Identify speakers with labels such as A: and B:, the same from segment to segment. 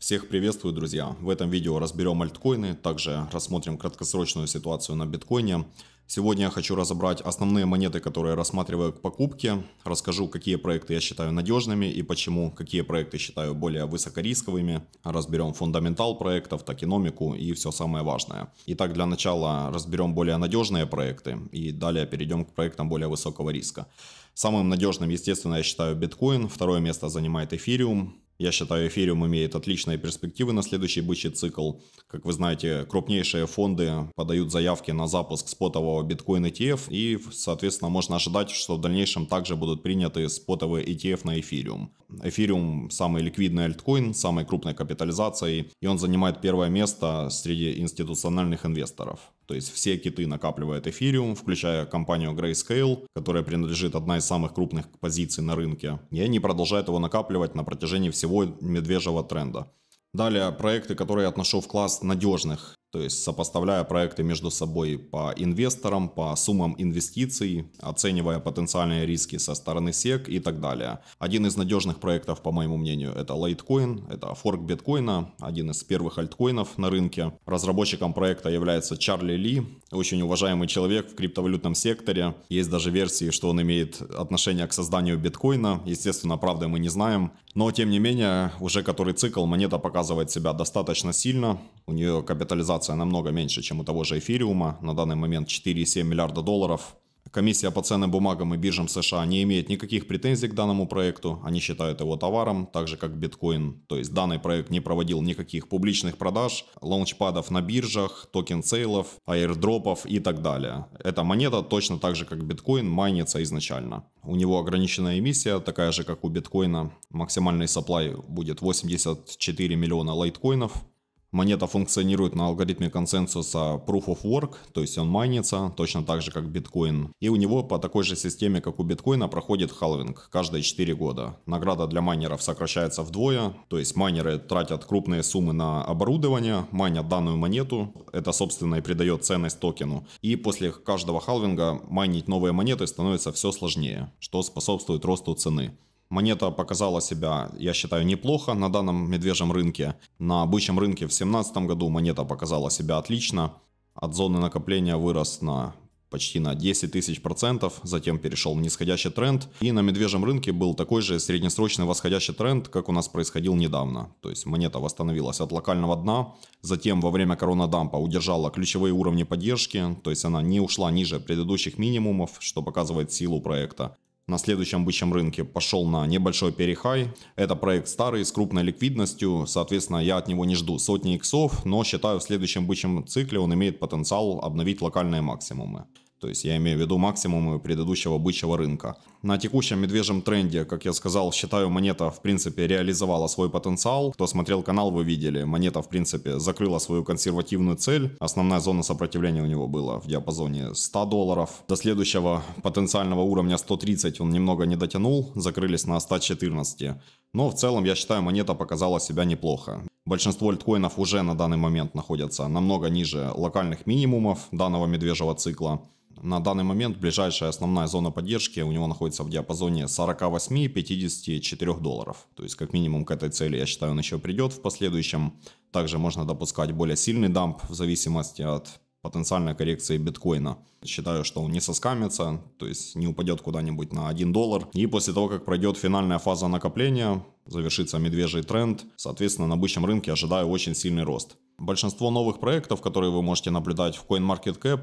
A: Всех приветствую, друзья! В этом видео разберем альткоины, также рассмотрим краткосрочную ситуацию на биткоине. Сегодня я хочу разобрать основные монеты, которые рассматриваю к покупке, расскажу, какие проекты я считаю надежными и почему, какие проекты считаю более высокорисковыми, разберем фундаментал проектов, токеномику и все самое важное. Итак, для начала разберем более надежные проекты и далее перейдем к проектам более высокого риска. Самым надежным, естественно, я считаю биткоин, второе место занимает эфириум, я считаю, эфириум имеет отличные перспективы на следующий бычий цикл. Как вы знаете, крупнейшие фонды подают заявки на запуск спотового биткоин ETF, и, соответственно, можно ожидать, что в дальнейшем также будут приняты спотовые ETF на эфириум. Эфириум – самый ликвидный альткоин, самой крупной капитализацией, и он занимает первое место среди институциональных инвесторов. То есть все киты накапливают эфириум, включая компанию Grayscale, которая принадлежит одна из самых крупных позиций на рынке. И они продолжают его накапливать на протяжении всего медвежьего тренда. Далее проекты, которые я отношу в класс надежных то есть сопоставляя проекты между собой по инвесторам, по суммам инвестиций, оценивая потенциальные риски со стороны SEC и так далее. Один из надежных проектов, по моему мнению, это Litecoin, это форк биткоина, один из первых альткоинов на рынке. Разработчиком проекта является Чарли Ли, очень уважаемый человек в криптовалютном секторе. Есть даже версии, что он имеет отношение к созданию биткоина. Естественно, правды мы не знаем. Но, тем не менее, уже который цикл монета показывает себя достаточно сильно. У нее капитализация капитализация намного меньше, чем у того же эфириума, на данный момент 4,7 миллиарда долларов. Комиссия по ценным бумагам и биржам США не имеет никаких претензий к данному проекту, они считают его товаром, так же как биткоин. То есть данный проект не проводил никаких публичных продаж, лаунчпадов на биржах, токен-сейлов, аирдропов и так далее. Эта монета точно так же как биткоин майнится изначально. У него ограниченная эмиссия, такая же как у биткоина. Максимальный supply будет 84 миллиона лайткоинов. Монета функционирует на алгоритме консенсуса Proof of Work, то есть он майнится, точно так же, как биткоин. И у него по такой же системе, как у биткоина, проходит халвинг каждые 4 года. Награда для майнеров сокращается вдвое, то есть майнеры тратят крупные суммы на оборудование, майнят данную монету, это, собственно, и придает ценность токену. И после каждого халвинга майнить новые монеты становится все сложнее, что способствует росту цены. Монета показала себя, я считаю, неплохо на данном медвежьем рынке. На обычном рынке в 2017 году монета показала себя отлично. От зоны накопления вырос на почти на 10 тысяч процентов, затем перешел в нисходящий тренд. И на медвежьем рынке был такой же среднесрочный восходящий тренд, как у нас происходил недавно. То есть монета восстановилась от локального дна, затем во время коронадампа удержала ключевые уровни поддержки, то есть она не ушла ниже предыдущих минимумов, что показывает силу проекта на следующем бычьем рынке пошел на небольшой перехай. Это проект старый, с крупной ликвидностью, соответственно, я от него не жду сотни иксов, но считаю, в следующем бычьем цикле он имеет потенциал обновить локальные максимумы. То есть я имею в виду максимумы предыдущего бычьего рынка. На текущем медвежьем тренде, как я сказал, считаю, монета в принципе реализовала свой потенциал. Кто смотрел канал, вы видели, монета в принципе закрыла свою консервативную цель. Основная зона сопротивления у него была в диапазоне 100 долларов. До следующего потенциального уровня 130 он немного не дотянул, закрылись на 114. Но в целом, я считаю, монета показала себя неплохо. Большинство альткоинов уже на данный момент находятся намного ниже локальных минимумов данного медвежьего цикла. На данный момент ближайшая основная зона поддержки у него находится в диапазоне 48-54 долларов. То есть как минимум к этой цели, я считаю, он еще придет в последующем. Также можно допускать более сильный дамп в зависимости от потенциальной коррекции биткоина. Считаю, что он не соскамится, то есть не упадет куда-нибудь на 1 доллар. И после того, как пройдет финальная фаза накопления, завершится медвежий тренд, соответственно, на бычьем рынке ожидаю очень сильный рост. Большинство новых проектов, которые вы можете наблюдать в CoinMarketCap,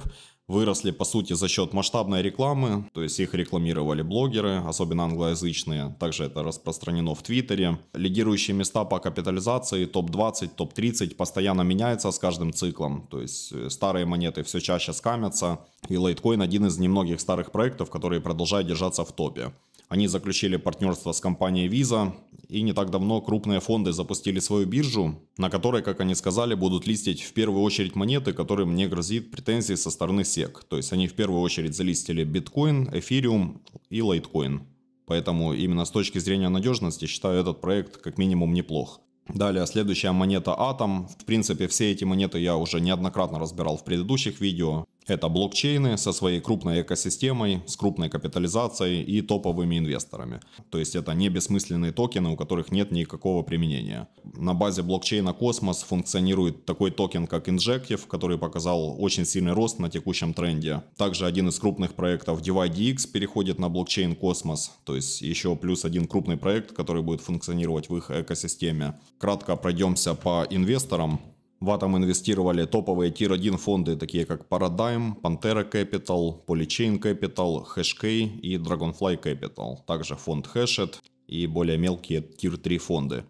A: выросли по сути за счет масштабной рекламы, то есть их рекламировали блогеры, особенно англоязычные, также это распространено в Твиттере. Лидирующие места по капитализации, топ-20, топ-30 постоянно меняются с каждым циклом, то есть э, старые монеты все чаще скамятся, и Litecoin один из немногих старых проектов, который продолжает держаться в топе. Они заключили партнерство с компанией Visa, и не так давно крупные фонды запустили свою биржу, на которой, как они сказали, будут листить в первую очередь монеты, которым не грозит претензии со стороны SEC. То есть они в первую очередь залистили биткоин, эфириум и лайткоин. Поэтому именно с точки зрения надежности считаю этот проект как минимум неплох. Далее следующая монета Atom. В принципе все эти монеты я уже неоднократно разбирал в предыдущих видео. Это блокчейны со своей крупной экосистемой, с крупной капитализацией и топовыми инвесторами. То есть это не бессмысленные токены, у которых нет никакого применения. На базе блокчейна Космос функционирует такой токен, как Injective, который показал очень сильный рост на текущем тренде. Также один из крупных проектов DivideX переходит на блокчейн Космос, то есть еще плюс один крупный проект, который будет функционировать в их экосистеме. Кратко пройдемся по инвесторам. В Атом инвестировали топовые Tier 1 фонды, такие как Paradigm, Pantera Capital, Polychain Capital, HashKey и Dragonfly Capital. Также фонд Hashed и более мелкие Tier 3 фонды.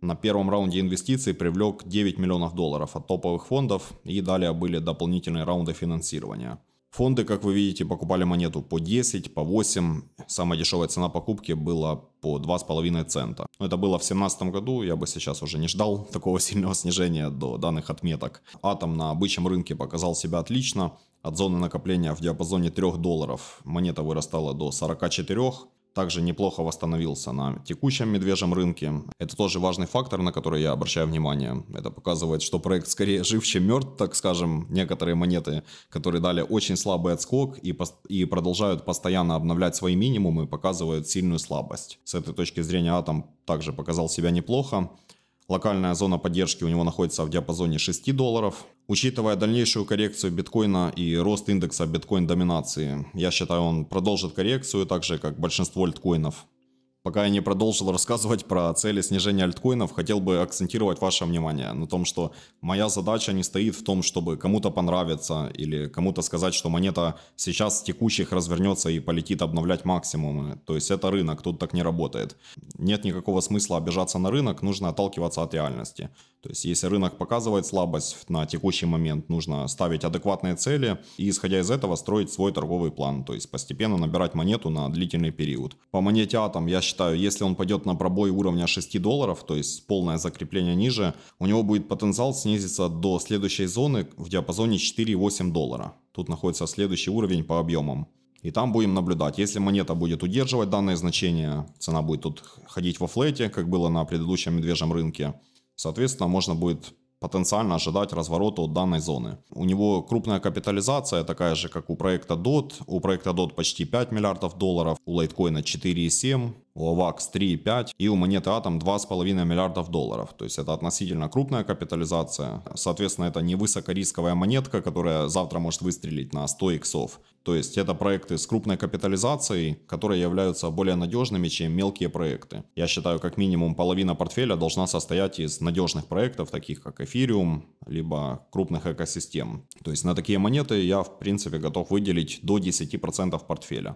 A: На первом раунде инвестиций привлек 9 миллионов долларов от топовых фондов и далее были дополнительные раунды финансирования – Фонды, как вы видите, покупали монету по 10, по 8. Самая дешевая цена покупки была по 2,5 цента. Но это было в 2017 году, я бы сейчас уже не ждал такого сильного снижения до данных отметок. Атом на обычном рынке показал себя отлично. От зоны накопления в диапазоне 3 долларов монета вырастала до 44 также неплохо восстановился на текущем медвежьем рынке. Это тоже важный фактор, на который я обращаю внимание. Это показывает, что проект скорее жив, чем мертв, так скажем. Некоторые монеты, которые дали очень слабый отскок и, и продолжают постоянно обновлять свои минимумы, показывают сильную слабость. С этой точки зрения Атом также показал себя неплохо. Локальная зона поддержки у него находится в диапазоне 6 долларов. Учитывая дальнейшую коррекцию биткоина и рост индекса биткоин-доминации, я считаю, он продолжит коррекцию, так же как большинство альткоинов. Пока я не продолжил рассказывать про цели снижения альткоинов, хотел бы акцентировать ваше внимание на том, что моя задача не стоит в том, чтобы кому-то понравиться или кому-то сказать, что монета сейчас с текущих развернется и полетит обновлять максимумы. То есть это рынок, тут так не работает. Нет никакого смысла обижаться на рынок, нужно отталкиваться от реальности. То есть если рынок показывает слабость на текущий момент, нужно ставить адекватные цели и исходя из этого строить свой торговый план, то есть постепенно набирать монету на длительный период. По монете Атом я считаю, если он пойдет на пробой уровня 6 долларов, то есть полное закрепление ниже, у него будет потенциал снизиться до следующей зоны в диапазоне 4,8 доллара. Тут находится следующий уровень по объемам. И там будем наблюдать. Если монета будет удерживать данное значение, цена будет тут ходить во флете, как было на предыдущем медвежьем рынке, соответственно, можно будет потенциально ожидать разворота от данной зоны. У него крупная капитализация, такая же, как у проекта DOT. У проекта DOT почти 5 миллиардов долларов, у лайткоина 4,7 у AVAX 3,5 и у монеты Атом 2,5 миллиардов долларов. То есть это относительно крупная капитализация. Соответственно, это не высокорисковая монетка, которая завтра может выстрелить на 100 иксов. То есть это проекты с крупной капитализацией, которые являются более надежными, чем мелкие проекты. Я считаю, как минимум половина портфеля должна состоять из надежных проектов, таких как Эфириум, либо крупных экосистем. То есть на такие монеты я, в принципе, готов выделить до 10% портфеля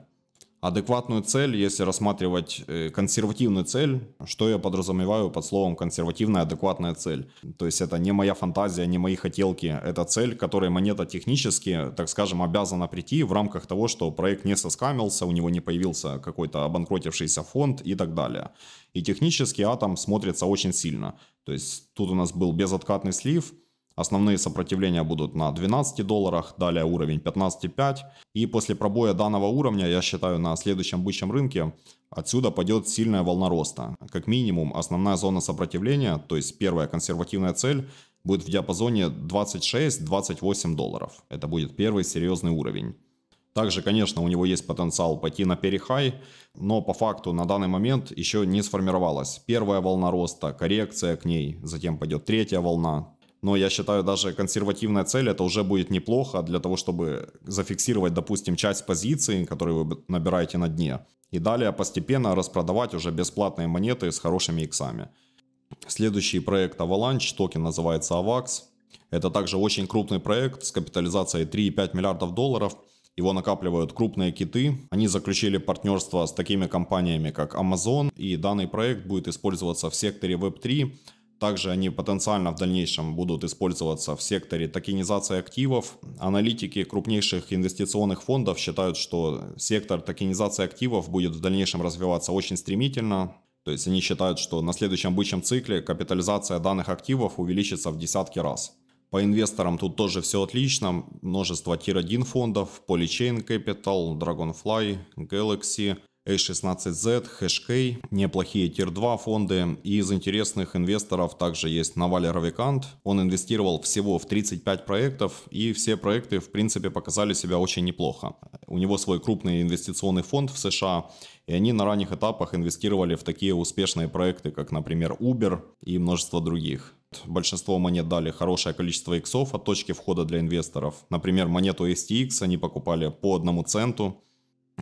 A: адекватную цель, если рассматривать э, консервативную цель, что я подразумеваю под словом консервативная адекватная цель. То есть это не моя фантазия, не мои хотелки, это цель, к которой монета технически, так скажем, обязана прийти в рамках того, что проект не соскамился, у него не появился какой-то обанкротившийся фонд и так далее. И технически атом смотрится очень сильно. То есть тут у нас был безоткатный слив, Основные сопротивления будут на 12 долларах, далее уровень 15.5. И после пробоя данного уровня, я считаю, на следующем бычьем рынке отсюда пойдет сильная волна роста. Как минимум, основная зона сопротивления, то есть первая консервативная цель, будет в диапазоне 26-28 долларов. Это будет первый серьезный уровень. Также, конечно, у него есть потенциал пойти на перехай, но по факту на данный момент еще не сформировалась первая волна роста, коррекция к ней, затем пойдет третья волна, но я считаю, даже консервативная цель это уже будет неплохо для того, чтобы зафиксировать, допустим, часть позиций, которые вы набираете на дне, и далее постепенно распродавать уже бесплатные монеты с хорошими иксами. Следующий проект Avalanche, токен называется AVAX. Это также очень крупный проект с капитализацией 3,5 миллиардов долларов. Его накапливают крупные киты. Они заключили партнерство с такими компаниями, как Amazon. И данный проект будет использоваться в секторе Web3 также они потенциально в дальнейшем будут использоваться в секторе токенизации активов. Аналитики крупнейших инвестиционных фондов считают, что сектор токенизации активов будет в дальнейшем развиваться очень стремительно. То есть они считают, что на следующем бычьем цикле капитализация данных активов увеличится в десятки раз. По инвесторам тут тоже все отлично. Множество Tier 1 фондов, Polychain Capital, Dragonfly, Galaxy – s 16 z HashKey, неплохие тир-2 фонды. И из интересных инвесторов также есть Навалер Викант. Он инвестировал всего в 35 проектов, и все проекты, в принципе, показали себя очень неплохо. У него свой крупный инвестиционный фонд в США, и они на ранних этапах инвестировали в такие успешные проекты, как, например, Uber и множество других. Большинство монет дали хорошее количество иксов от точки входа для инвесторов. Например, монету STX они покупали по одному центу,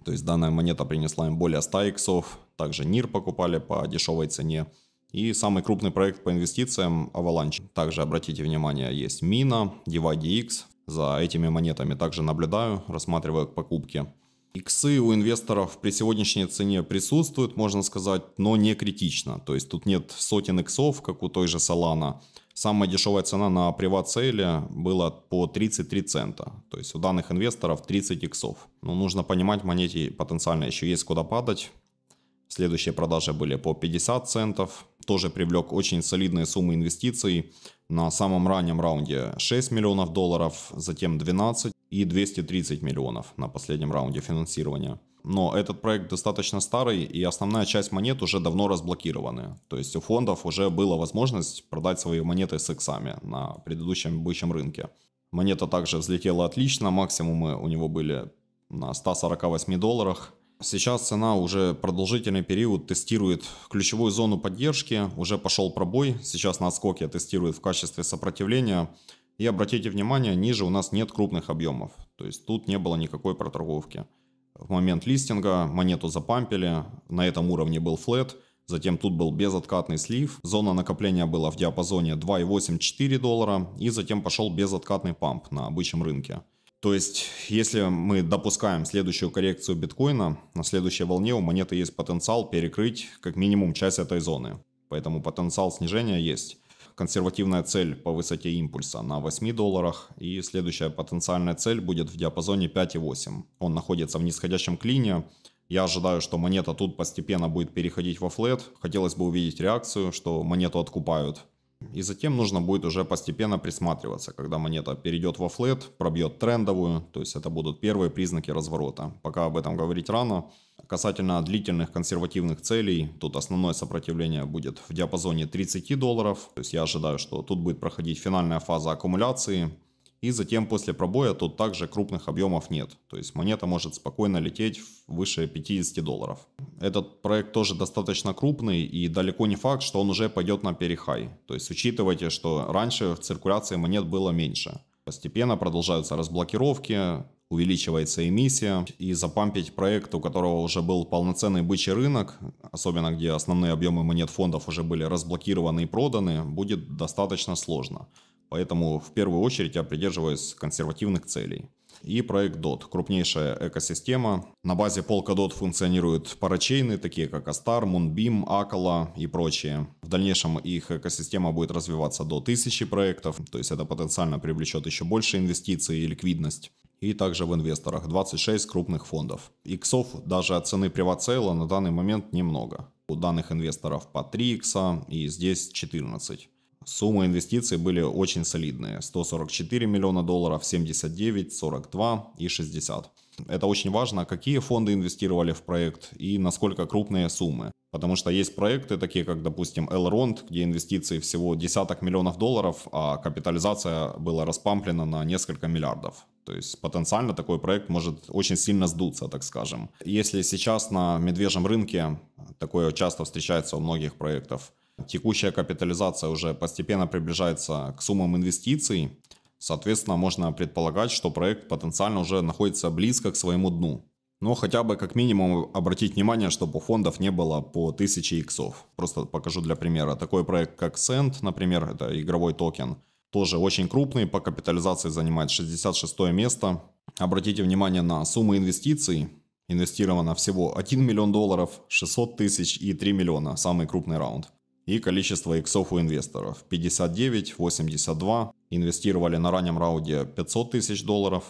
A: то есть данная монета принесла им более 100 иксов, также NIR покупали по дешевой цене. И самый крупный проект по инвестициям Avalanche. Также обратите внимание, есть Mina, DeviDX. За этими монетами также наблюдаю, рассматриваю к покупке. Иксы у инвесторов при сегодняшней цене присутствуют, можно сказать, но не критично. То есть тут нет сотен иксов, как у той же Solana. Самая дешевая цена на приват-сейле была по 33 цента. То есть у данных инвесторов 30 иксов. Но ну, нужно понимать, монете потенциально еще есть куда падать. Следующие продажи были по 50 центов. Тоже привлек очень солидные суммы инвестиций. На самом раннем раунде 6 миллионов долларов, затем 12 и 230 миллионов на последнем раунде финансирования. Но этот проект достаточно старый, и основная часть монет уже давно разблокированы. То есть у фондов уже была возможность продать свои монеты с иксами на предыдущем бычьем рынке. Монета также взлетела отлично, максимумы у него были на 148 долларах. Сейчас цена уже продолжительный период тестирует ключевую зону поддержки, уже пошел пробой, сейчас на отскоке тестирует в качестве сопротивления. И обратите внимание, ниже у нас нет крупных объемов, то есть тут не было никакой проторговки в момент листинга, монету запампили, на этом уровне был флет, затем тут был безоткатный слив, зона накопления была в диапазоне 2,84 доллара и затем пошел безоткатный памп на обычном рынке. То есть, если мы допускаем следующую коррекцию биткоина, на следующей волне у монеты есть потенциал перекрыть как минимум часть этой зоны. Поэтому потенциал снижения есть. Консервативная цель по высоте импульса на 8 долларах и следующая потенциальная цель будет в диапазоне 5,8. Он находится в нисходящем клине. Я ожидаю, что монета тут постепенно будет переходить во флет. Хотелось бы увидеть реакцию, что монету откупают. И затем нужно будет уже постепенно присматриваться, когда монета перейдет во флет, пробьет трендовую, то есть это будут первые признаки разворота. Пока об этом говорить рано. Касательно длительных консервативных целей, тут основное сопротивление будет в диапазоне 30 долларов. То есть я ожидаю, что тут будет проходить финальная фаза аккумуляции. И затем после пробоя тут также крупных объемов нет. То есть монета может спокойно лететь выше 50 долларов. Этот проект тоже достаточно крупный и далеко не факт, что он уже пойдет на перехай. То есть учитывайте, что раньше в циркуляции монет было меньше. Постепенно продолжаются разблокировки, увеличивается эмиссия, и запампить проект, у которого уже был полноценный бычий рынок, особенно где основные объемы монет фондов уже были разблокированы и проданы, будет достаточно сложно. Поэтому в первую очередь я придерживаюсь консервативных целей. И проект DOT, крупнейшая экосистема. На базе Polkadot функционируют парачейны, такие как Astar, Moonbeam, Akala и прочие. В дальнейшем их экосистема будет развиваться до тысячи проектов, то есть это потенциально привлечет еще больше инвестиций и ликвидность и также в инвесторах 26 крупных фондов. Иксов даже от цены приватсейла на данный момент немного. У данных инвесторов по 3 икса и здесь 14. Суммы инвестиций были очень солидные. 144 миллиона долларов, 79, 42 и 60. Это очень важно, какие фонды инвестировали в проект и насколько крупные суммы. Потому что есть проекты, такие как, допустим, Elrond, где инвестиции всего десяток миллионов долларов, а капитализация была распамплена на несколько миллиардов. То есть потенциально такой проект может очень сильно сдуться, так скажем. Если сейчас на медвежьем рынке, такое часто встречается у многих проектов, Текущая капитализация уже постепенно приближается к суммам инвестиций. Соответственно, можно предполагать, что проект потенциально уже находится близко к своему дну. Но хотя бы как минимум обратить внимание, чтобы у фондов не было по 1000 иксов. Просто покажу для примера. Такой проект как Send, например, это игровой токен, тоже очень крупный, по капитализации занимает 66 место. Обратите внимание на суммы инвестиций. Инвестировано всего 1 миллион долларов, 600 тысяч и 3 миллиона, самый крупный раунд и количество иксов у инвесторов. 59, 82. Инвестировали на раннем раунде 500 тысяч долларов.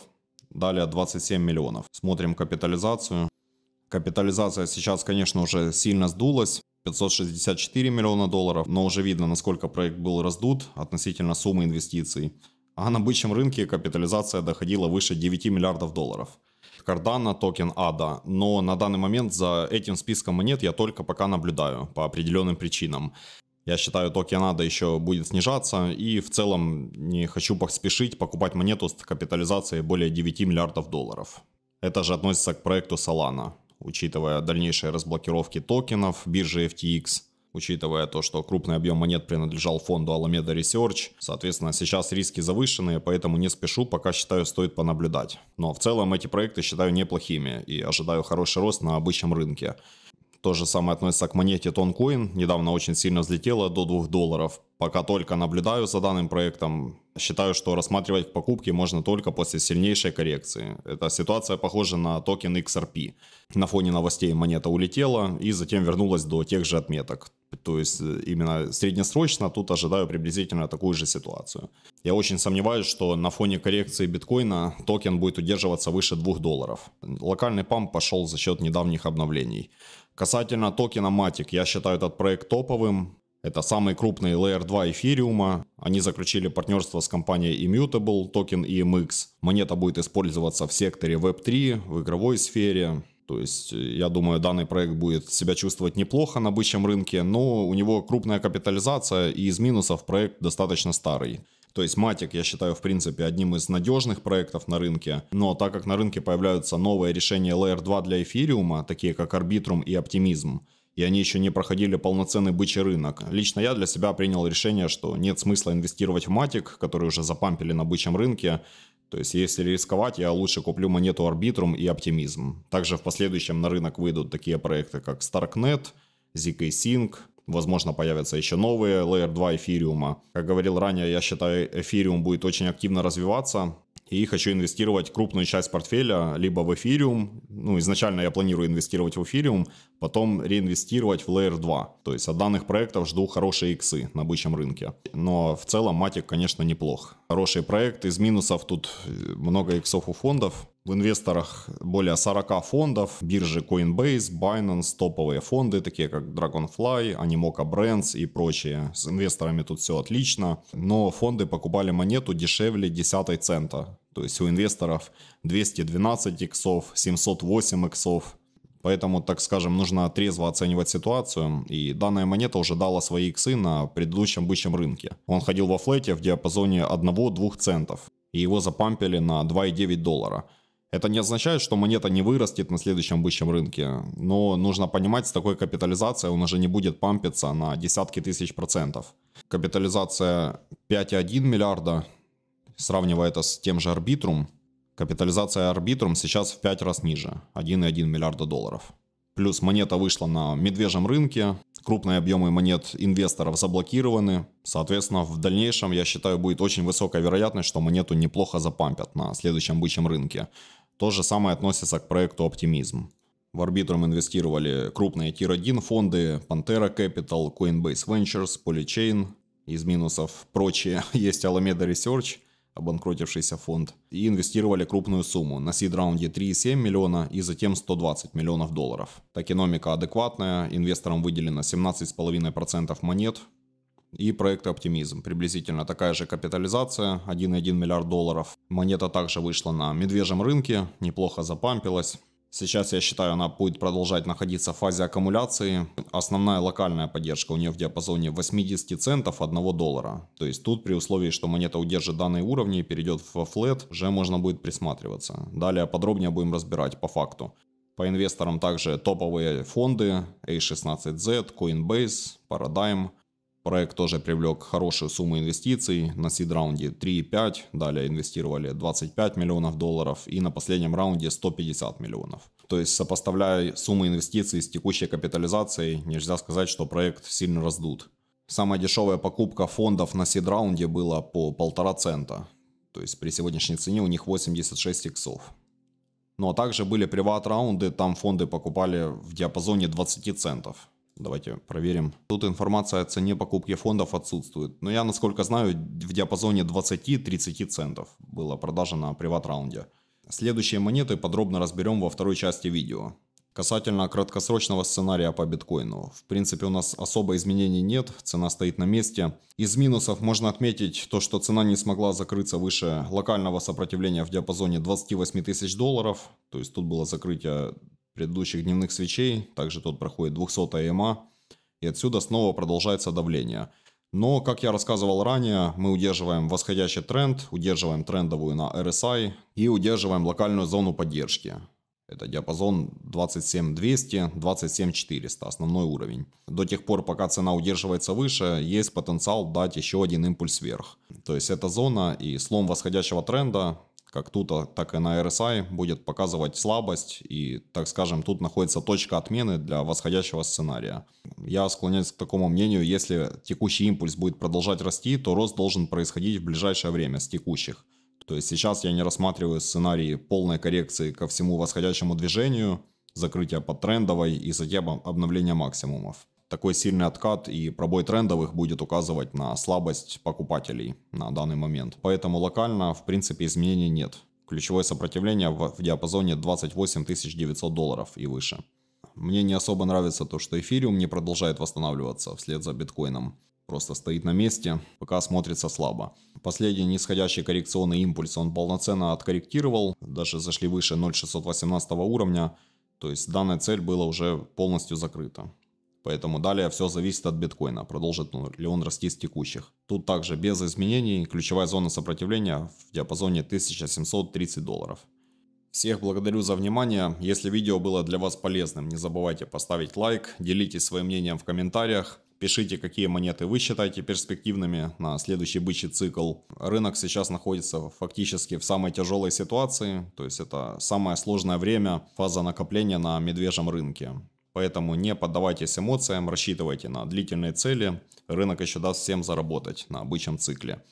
A: Далее 27 миллионов. Смотрим капитализацию. Капитализация сейчас, конечно, уже сильно сдулась. 564 миллиона долларов, но уже видно, насколько проект был раздут относительно суммы инвестиций. А на бычьем рынке капитализация доходила выше 9 миллиардов долларов. Cardano токен ADA, но на данный момент за этим списком монет я только пока наблюдаю по определенным причинам. Я считаю, токен ADA еще будет снижаться, и в целом не хочу поспешить покупать монету с капитализацией более 9 миллиардов долларов. Это же относится к проекту Solana, учитывая дальнейшие разблокировки токенов биржи FTX – учитывая то, что крупный объем монет принадлежал фонду Alameda Research. Соответственно, сейчас риски завышенные, поэтому не спешу, пока считаю, стоит понаблюдать. Но в целом эти проекты считаю неплохими и ожидаю хороший рост на обычном рынке. То же самое относится к монете Тонкоин. Недавно очень сильно взлетела до 2 долларов пока только наблюдаю за данным проектом. Считаю, что рассматривать покупки можно только после сильнейшей коррекции. Эта ситуация похожа на токен XRP. На фоне новостей монета улетела и затем вернулась до тех же отметок. То есть э, именно среднесрочно тут ожидаю приблизительно такую же ситуацию. Я очень сомневаюсь, что на фоне коррекции биткоина токен будет удерживаться выше 2 долларов. Локальный памп пошел за счет недавних обновлений. Касательно токена Matic, я считаю этот проект топовым. Это самый крупный Layer 2 эфириума. Они заключили партнерство с компанией Immutable, токен EMX. Монета будет использоваться в секторе Web3, в игровой сфере. То есть, э, я думаю, данный проект будет себя чувствовать неплохо на бычьем рынке, но у него крупная капитализация и из минусов проект достаточно старый. То есть Matic, я считаю, в принципе, одним из надежных проектов на рынке. Но так как на рынке появляются новые решения Layer 2 для эфириума, такие как Arbitrum и Optimism, и они еще не проходили полноценный бычий рынок. Лично я для себя принял решение, что нет смысла инвестировать в матик, который уже запампили на бычьем рынке, то есть если рисковать, я лучше куплю монету Арбитрум и Оптимизм. Также в последующем на рынок выйдут такие проекты, как Starknet, ZK Sync, возможно появятся еще новые Layer 2 эфириума. Как говорил ранее, я считаю, эфириум будет очень активно развиваться, и хочу инвестировать крупную часть портфеля либо в эфириум, ну, изначально я планирую инвестировать в эфириум, потом реинвестировать в Layer 2. То есть от данных проектов жду хорошие иксы на бычьем рынке. Но в целом матик, конечно, неплох. Хороший проект. Из минусов тут э, много иксов у фондов. В инвесторах более 40 фондов, биржи Coinbase, Binance, топовые фонды, такие как Dragonfly, Animoca Brands и прочие. С инвесторами тут все отлично, но фонды покупали монету дешевле десятой цента. То есть у инвесторов 212 иксов, 708 иксов. Поэтому, так скажем, нужно трезво оценивать ситуацию. И данная монета уже дала свои иксы на предыдущем бычьем рынке. Он ходил во флете в диапазоне 1-2 центов. И его запампили на 2,9 доллара. Это не означает, что монета не вырастет на следующем бычьем рынке. Но нужно понимать, с такой капитализацией он уже не будет пампиться на десятки тысяч процентов. Капитализация 5,1 миллиарда Сравнивая это с тем же Arbitrum. капитализация Arbitrum сейчас в 5 раз ниже, 1,1 миллиарда долларов. Плюс монета вышла на медвежьем рынке, крупные объемы монет инвесторов заблокированы. Соответственно, в дальнейшем, я считаю, будет очень высокая вероятность, что монету неплохо запампят на следующем бычьем рынке. То же самое относится к проекту Optimism. В Arbitrum инвестировали крупные Tier 1 фонды, Pantera Capital, Coinbase Ventures, Polychain. Из минусов прочие есть Alameda Research – обанкротившийся фонд, и инвестировали крупную сумму. На e сид-раунде 3,7 миллиона и затем 120 миллионов долларов. Токеномика адекватная, инвесторам выделено 17,5% монет, и проекта «Оптимизм». Приблизительно такая же капитализация, 1,1 миллиард долларов. Монета также вышла на медвежьем рынке, неплохо запампилась. Сейчас, я считаю, она будет продолжать находиться в фазе аккумуляции. Основная локальная поддержка у нее в диапазоне 80 центов 1 доллара. То есть тут при условии, что монета удержит данные уровни и перейдет в флет, уже можно будет присматриваться. Далее подробнее будем разбирать по факту. По инвесторам также топовые фонды A16Z, Coinbase, Paradigm – Проект тоже привлек хорошую сумму инвестиций на сид-раунде 3,5, далее инвестировали 25 миллионов долларов и на последнем раунде 150 миллионов. То есть сопоставляя суммы инвестиций с текущей капитализацией, нельзя сказать, что проект сильно раздут. Самая дешевая покупка фондов на сид-раунде была по полтора цента. То есть при сегодняшней цене у них 86 иксов. Ну а также были приват-раунды, там фонды покупали в диапазоне 20 центов. Давайте проверим. Тут информация о цене покупки фондов отсутствует. Но я, насколько знаю, в диапазоне 20-30 центов было продажа на приват-раунде. Следующие монеты подробно разберем во второй части видео. Касательно краткосрочного сценария по биткоину. В принципе у нас особо изменений нет, цена стоит на месте. Из минусов можно отметить то, что цена не смогла закрыться выше локального сопротивления в диапазоне 28 тысяч долларов. То есть тут было закрытие предыдущих дневных свечей, также тут проходит 200 ЭМА, и отсюда снова продолжается давление. Но, как я рассказывал ранее, мы удерживаем восходящий тренд, удерживаем трендовую на RSI и удерживаем локальную зону поддержки. Это диапазон 27200-27400, основной уровень. До тех пор, пока цена удерживается выше, есть потенциал дать еще один импульс вверх. То есть эта зона и слом восходящего тренда как тут, а, так и на RSI, будет показывать слабость, и, так скажем, тут находится точка отмены для восходящего сценария. Я склоняюсь к такому мнению, если текущий импульс будет продолжать расти, то рост должен происходить в ближайшее время с текущих. То есть сейчас я не рассматриваю сценарии полной коррекции ко всему восходящему движению, закрытия под трендовой и затем обновления максимумов такой сильный откат и пробой трендовых будет указывать на слабость покупателей на данный момент. Поэтому локально, в принципе, изменений нет. Ключевое сопротивление в, в диапазоне 28 900 долларов и выше. Мне не особо нравится то, что эфириум не продолжает восстанавливаться вслед за биткоином. Просто стоит на месте, пока смотрится слабо. Последний нисходящий коррекционный импульс он полноценно откорректировал, даже зашли выше 0,618 уровня, то есть данная цель была уже полностью закрыта. Поэтому далее все зависит от биткоина, продолжит ну, ли он расти с текущих. Тут также без изменений ключевая зона сопротивления в диапазоне 1730 долларов. Всех благодарю за внимание. Если видео было для вас полезным, не забывайте поставить лайк, делитесь своим мнением в комментариях. Пишите, какие монеты вы считаете перспективными на следующий бычий цикл. Рынок сейчас находится фактически в самой тяжелой ситуации, то есть это самое сложное время, фаза накопления на медвежьем рынке. Поэтому не поддавайтесь эмоциям, рассчитывайте на длительные цели. Рынок еще даст всем заработать на обычном цикле.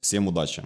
A: Всем удачи!